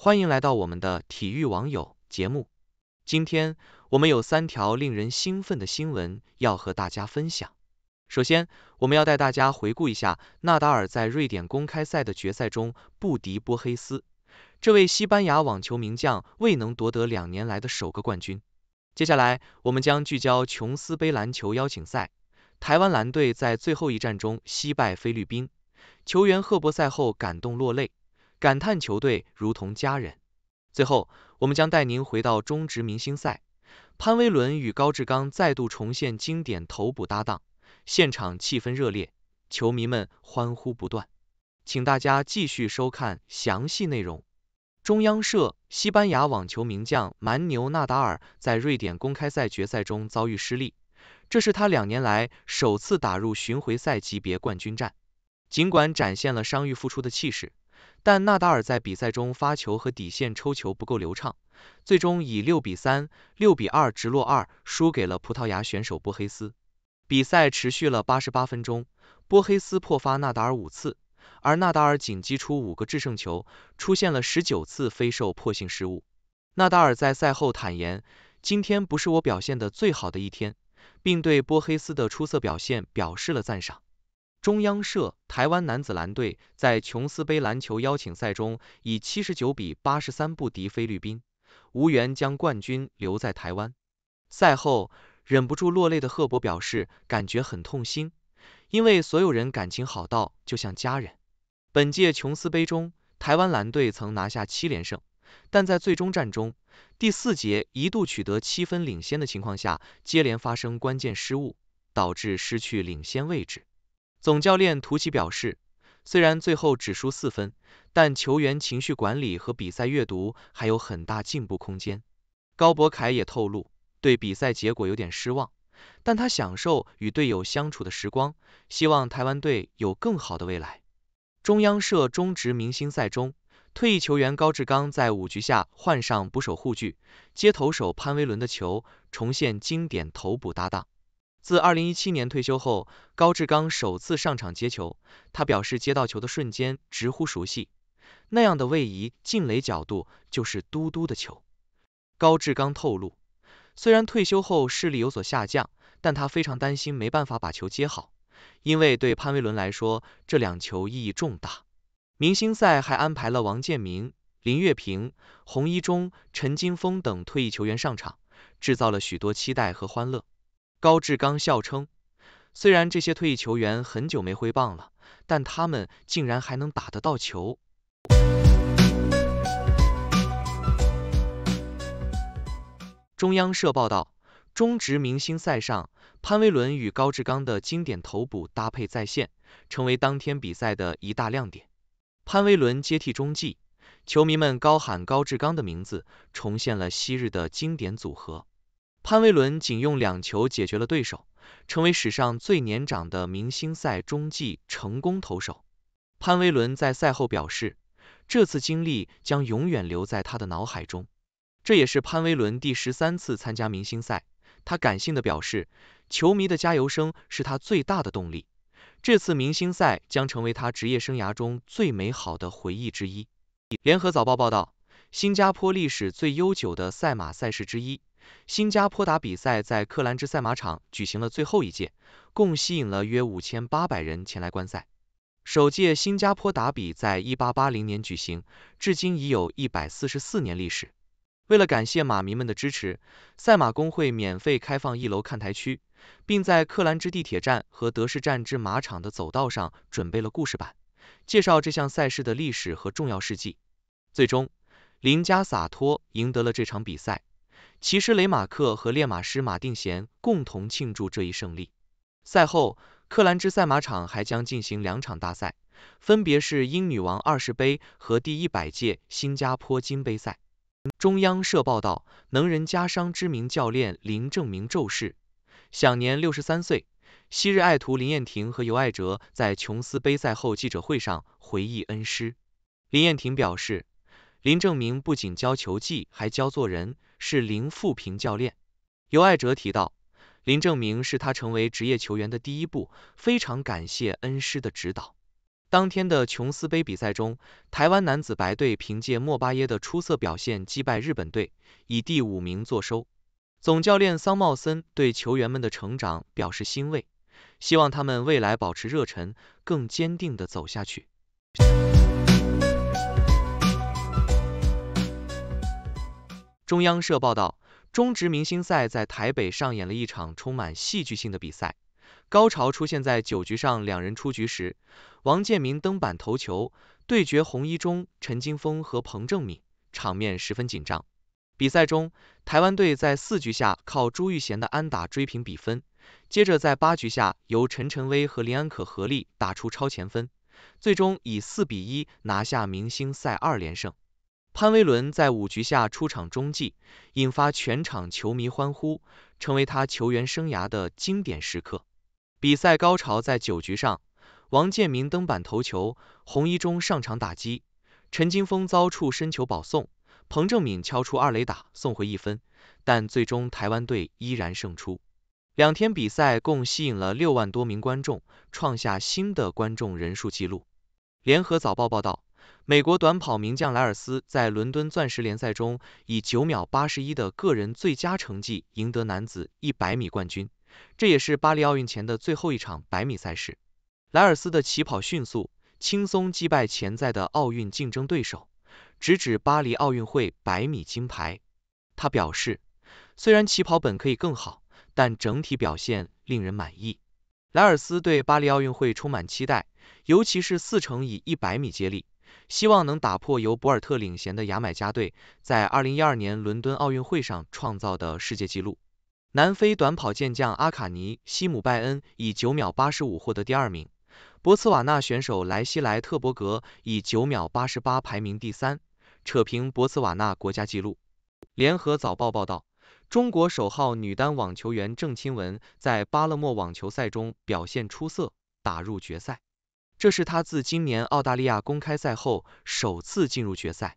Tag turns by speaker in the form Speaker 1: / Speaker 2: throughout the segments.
Speaker 1: 欢迎来到我们的体育网友节目。今天我们有三条令人兴奋的新闻要和大家分享。首先，我们要带大家回顾一下纳达尔在瑞典公开赛的决赛中不敌波黑斯，这位西班牙网球名将未能夺得两年来的首个冠军。接下来，我们将聚焦琼斯杯篮球邀请赛，台湾蓝队在最后一战中惜败菲律宾，球员赫伯赛后感动落泪。感叹球队如同家人。最后，我们将带您回到中职明星赛，潘威伦与高志刚再度重现经典投补搭档，现场气氛热烈，球迷们欢呼不断。请大家继续收看详细内容。中央社，西班牙网球名将蛮牛纳达尔在瑞典公开赛决赛中遭遇失利，这是他两年来首次打入巡回赛级别冠军战，尽管展现了伤愈复出的气势。但纳达尔在比赛中发球和底线抽球不够流畅，最终以六比三、六比二直落二输给了葡萄牙选手波黑斯。比赛持续了八十八分钟，波黑斯破发纳达尔五次，而纳达尔仅击出五个制胜球，出现了十九次非受迫性失误。纳达尔在赛后坦言，今天不是我表现的最好的一天，并对波黑斯的出色表现表示了赞赏。中央社台湾男子篮队在琼斯杯篮球邀请赛中以七十九比八十三不敌菲律宾，无缘将冠军留在台湾。赛后忍不住落泪的赫伯表示，感觉很痛心，因为所有人感情好到就像家人。本届琼斯杯中，台湾篮队曾拿下七连胜，但在最终战中，第四节一度取得七分领先的情况下，接连发生关键失误，导致失去领先位置。总教练图奇表示，虽然最后只输四分，但球员情绪管理和比赛阅读还有很大进步空间。高博凯也透露，对比赛结果有点失望，但他享受与队友相处的时光，希望台湾队有更好的未来。中央社中职明星赛中，退役球员高志刚在五局下换上捕手护具，接投手潘威伦的球，重现经典投捕搭档。自二零一七年退休后，高志刚首次上场接球。他表示接到球的瞬间，直呼熟悉，那样的位移、进垒角度，就是嘟嘟的球。高志刚透露，虽然退休后视力有所下降，但他非常担心没办法把球接好，因为对潘威伦来说，这两球意义重大。明星赛还安排了王建民、林月平、洪一中、陈金峰等退役球员上场，制造了许多期待和欢乐。高志刚笑称：“虽然这些退役球员很久没挥棒了，但他们竟然还能打得到球。”中央社报道，中职明星赛上，潘威伦与高志刚的经典投补搭配再现，成为当天比赛的一大亮点。潘威伦接替中继，球迷们高喊高志刚的名字，重现了昔日的经典组合。潘威伦仅用两球解决了对手，成为史上最年长的明星赛中继成功投手。潘威伦在赛后表示，这次经历将永远留在他的脑海中。这也是潘威伦第十三次参加明星赛，他感性地表示，球迷的加油声是他最大的动力。这次明星赛将成为他职业生涯中最美好的回忆之一。联合早报报道，新加坡历史最悠久的赛马赛事之一。新加坡打比赛在克兰芝赛马场举行了最后一届，共吸引了约五千八百人前来观赛。首届新加坡打比在一八八零年举行，至今已有一百四十四年历史。为了感谢马迷们的支持，赛马工会免费开放一楼看台区，并在克兰芝地铁站和德士站至马场的走道上准备了故事板，介绍这项赛事的历史和重要事迹。最终，林加洒脱赢得了这场比赛。骑师雷马克和练马师马定贤共同庆祝这一胜利。赛后，克兰芝赛马场还将进行两场大赛，分别是英女王二十杯和第一百届新加坡金杯赛。中央社报道，能人加商知名教练林正明骤逝，享年六十三岁。昔日爱徒林燕婷和尤爱哲在琼斯杯赛后记者会上回忆恩师。林燕婷表示，林正明不仅教球技，还教做人。是林富平教练。尤爱哲提到，林正明是他成为职业球员的第一步，非常感谢恩师的指导。当天的琼斯杯比赛中，台湾男子白队凭借莫巴耶的出色表现击败日本队，以第五名坐收。总教练桑茂森对球员们的成长表示欣慰，希望他们未来保持热忱，更坚定的走下去。中央社报道，中职明星赛在台北上演了一场充满戏剧性的比赛，高潮出现在九局上，两人出局时，王建民登板投球，对决红一中陈金峰和彭正敏，场面十分紧张。比赛中，台湾队在四局下靠朱玉贤的安打追平比分，接着在八局下由陈晨威和林安可合力打出超前分，最终以四比一拿下明星赛二连胜。潘威伦在五局下出场中继，引发全场球迷欢呼，成为他球员生涯的经典时刻。比赛高潮在九局上，王建民登板投球，洪一中上场打击，陈金峰遭触身球保送，彭正敏敲出二垒打送回一分，但最终台湾队依然胜出。两天比赛共吸引了六万多名观众，创下新的观众人数纪录。联合早报报道。美国短跑名将莱尔斯在伦敦钻石联赛中以九秒八十一的个人最佳成绩赢得男子一百米冠军，这也是巴黎奥运前的最后一场百米赛事。莱尔斯的起跑迅速，轻松击败潜在的奥运竞争对手，直指巴黎奥运会百米金牌。他表示，虽然起跑本可以更好，但整体表现令人满意。莱尔斯对巴黎奥运会充满期待，尤其是四乘以一百米接力。希望能打破由博尔特领衔的牙买加队在二零一二年伦敦奥运会上创造的世界纪录。南非短跑健将阿卡尼·西姆拜恩以九秒八十五获得第二名，博茨瓦纳选手莱西莱特伯格以九秒八十八排名第三，扯平博茨瓦纳国家纪录。联合早报报道，中国首号女单网球员郑钦文在巴勒莫网球赛中表现出色，打入决赛。这是他自今年澳大利亚公开赛后首次进入决赛。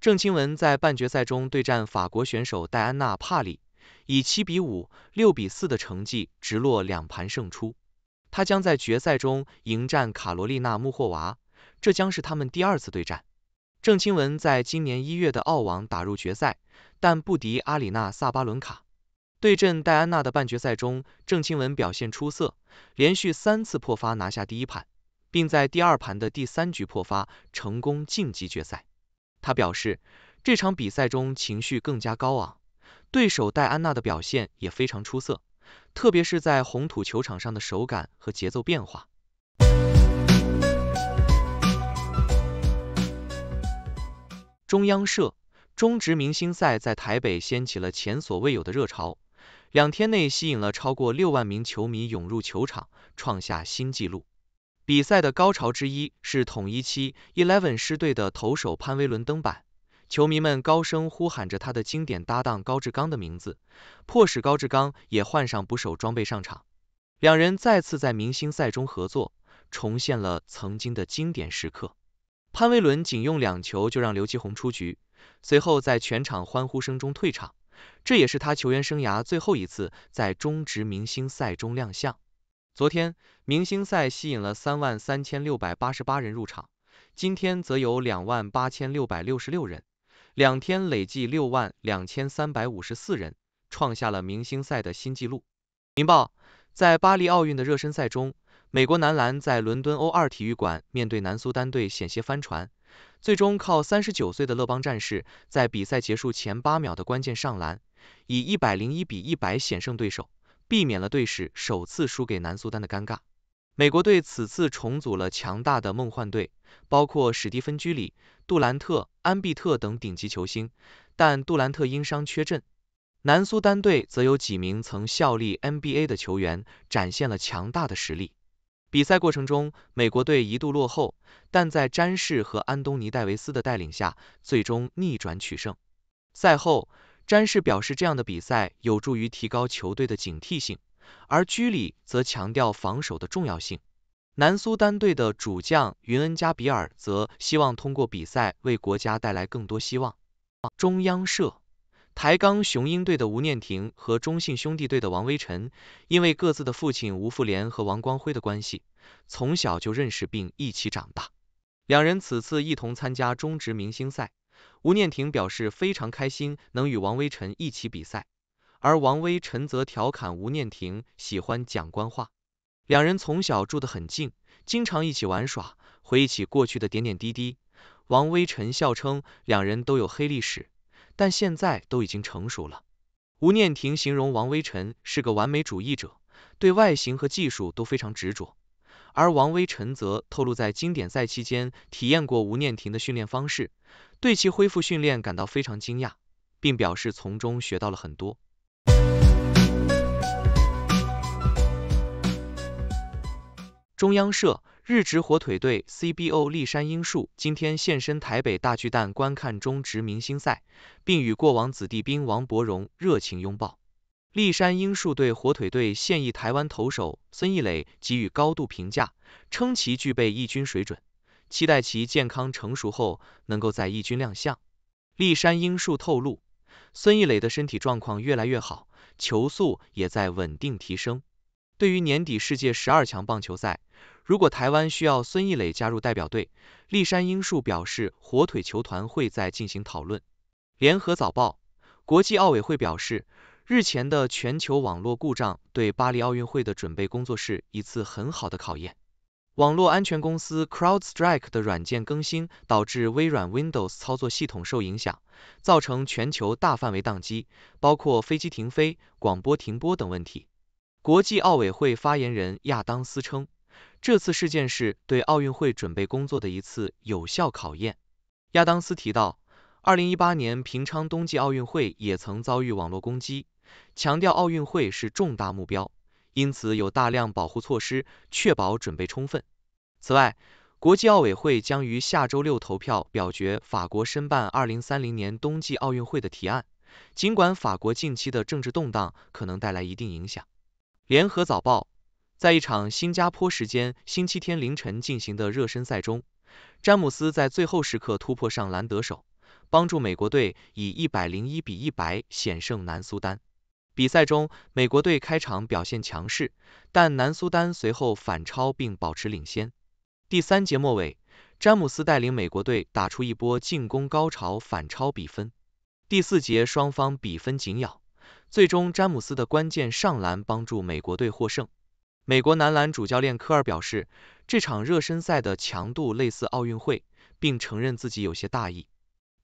Speaker 1: 郑钦文在半决赛中对战法国选手戴安娜·帕里，以七比五、六比四的成绩直落两盘胜出。他将在决赛中迎战卡罗丽娜·穆霍娃，这将是他们第二次对战。郑钦文在今年一月的澳网打入决赛，但不敌阿里娜·萨巴伦卡。对阵戴安娜的半决赛中，郑钦文表现出色，连续三次破发拿下第一盘。并在第二盘的第三局破发，成功晋级决赛。他表示，这场比赛中情绪更加高昂，对手戴安娜的表现也非常出色，特别是在红土球场上的手感和节奏变化。中央社，中职明星赛在台北掀起了前所未有的热潮，两天内吸引了超过六万名球迷涌入球场，创下新纪录。比赛的高潮之一是统一七 Eleven 师队的投手潘威伦登板，球迷们高声呼喊着他的经典搭档高志刚的名字，迫使高志刚也换上捕手装备上场，两人再次在明星赛中合作，重现了曾经的经典时刻。潘威伦仅用两球就让刘继宏出局，随后在全场欢呼声中退场，这也是他球员生涯最后一次在中职明星赛中亮相。昨天明星赛吸引了三万三千六百八十八人入场，今天则有两万八千六百六十六人，两天累计六万两千三百五十四人，创下了明星赛的新纪录。明报在巴黎奥运的热身赛中，美国男篮在伦敦欧二体育馆面对南苏丹队险些翻船，最终靠三十九岁的勒邦战士在比赛结束前八秒的关键上篮，以一百零一比一百险胜对手。避免了队史首次输给南苏丹的尴尬。美国队此次重组了强大的梦幻队，包括史蒂芬·居里、杜兰特、安比特等顶级球星，但杜兰特因伤缺阵。南苏丹队则有几名曾效力 NBA 的球员，展现了强大的实力。比赛过程中，美国队一度落后，但在詹士和安东尼·戴维斯的带领下，最终逆转取胜。赛后，詹士表示，这样的比赛有助于提高球队的警惕性，而居里则强调防守的重要性。南苏丹队的主将云恩加比尔则希望通过比赛为国家带来更多希望。中央社，台钢雄鹰队的吴念婷和中信兄弟队的王威臣，因为各自的父亲吴富联和王光辉的关系，从小就认识并一起长大，两人此次一同参加中职明星赛。吴念婷表示非常开心能与王威臣一起比赛，而王威臣则调侃吴念婷喜欢讲官话。两人从小住得很近，经常一起玩耍，回忆起过去的点点滴滴。王威臣笑称两人都有黑历史，但现在都已经成熟了。吴念婷形容王威臣是个完美主义者，对外形和技术都非常执着。而王威陈泽透露，在经典赛期间体验过吴念婷的训练方式，对其恢复训练感到非常惊讶，并表示从中学到了很多。中央社日职火腿队 CBO 立山英树今天现身台北大巨蛋观看中职明星赛，并与过往子弟兵王伯荣热情拥抱。立山英树对火腿队现役台湾投手孙义磊给予高度评价，称其具备一军水准，期待其健康成熟后能够在一军亮相。立山英树透露，孙义磊的身体状况越来越好，球速也在稳定提升。对于年底世界十二强棒球赛，如果台湾需要孙义磊加入代表队，立山英树表示火腿球团会在进行讨论。联合早报，国际奥委会表示。日前的全球网络故障对巴黎奥运会的准备工作是一次很好的考验。网络安全公司 CrowdStrike 的软件更新导致微软 Windows 操作系统受影响，造成全球大范围宕机，包括飞机停飞、广播停播等问题。国际奥委会发言人亚当斯称，这次事件是对奥运会准备工作的一次有效考验。亚当斯提到，二零一八年平昌冬季奥运会也曾遭遇网络攻击。强调奥运会是重大目标，因此有大量保护措施确保准备充分。此外，国际奥委会将于下周六投票表决法国申办二零三零年冬季奥运会的提案，尽管法国近期的政治动荡可能带来一定影响。联合早报在一场新加坡时间星期天凌晨进行的热身赛中，詹姆斯在最后时刻突破上篮得手，帮助美国队以一百零一比一百险胜南苏丹。比赛中，美国队开场表现强势，但南苏丹随后反超并保持领先。第三节末尾，詹姆斯带领美国队打出一波进攻高潮，反超比分。第四节双方比分紧咬，最终詹姆斯的关键上篮帮助美国队获胜。美国男篮主教练科尔表示，这场热身赛的强度类似奥运会，并承认自己有些大意。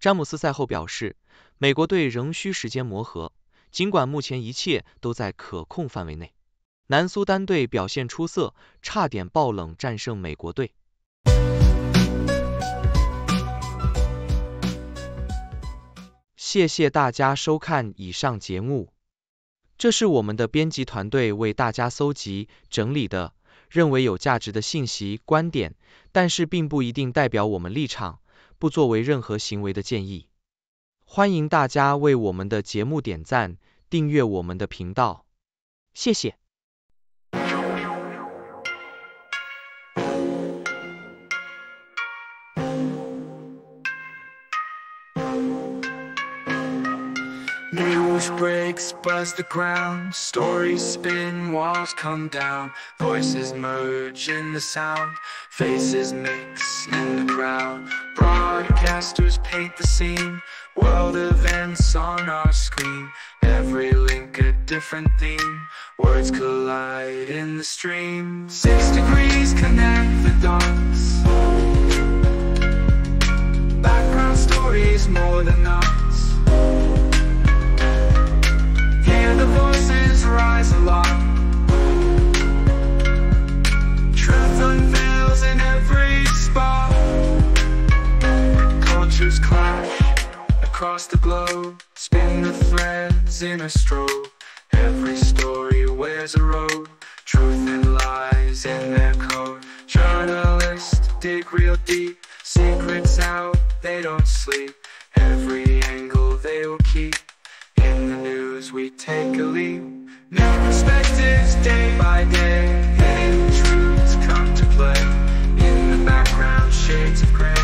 Speaker 1: 詹姆斯赛后表示，美国队仍需时间磨合。尽管目前一切都在可控范围内，南苏丹队表现出色，差点爆冷战胜美国队。谢谢大家收看以上节目，这是我们的编辑团队为大家搜集整理的，认为有价值的信息观点，但是并不一定代表我们立场，不作为任何行为的建议。欢迎大家为我们的节目点赞，订阅我们的频道，谢谢。News breaks, buzz the ground. Stories spin, walls come down. Voices merge in the sound. Faces mix in the crowd. Broadcasters paint the scene. World events on our screen Every link a different theme Words collide in the stream Six degrees connect the dots Background stories more than knots Hear the voices rise aloft across the globe Spin the threads in a strobe Every story wears a robe Truth and lies in their code Journalists dig real deep Secrets out, they don't sleep Every angle they will keep In the news we take a leap New perspectives day by day Hidden truths come to play In the background shades of grey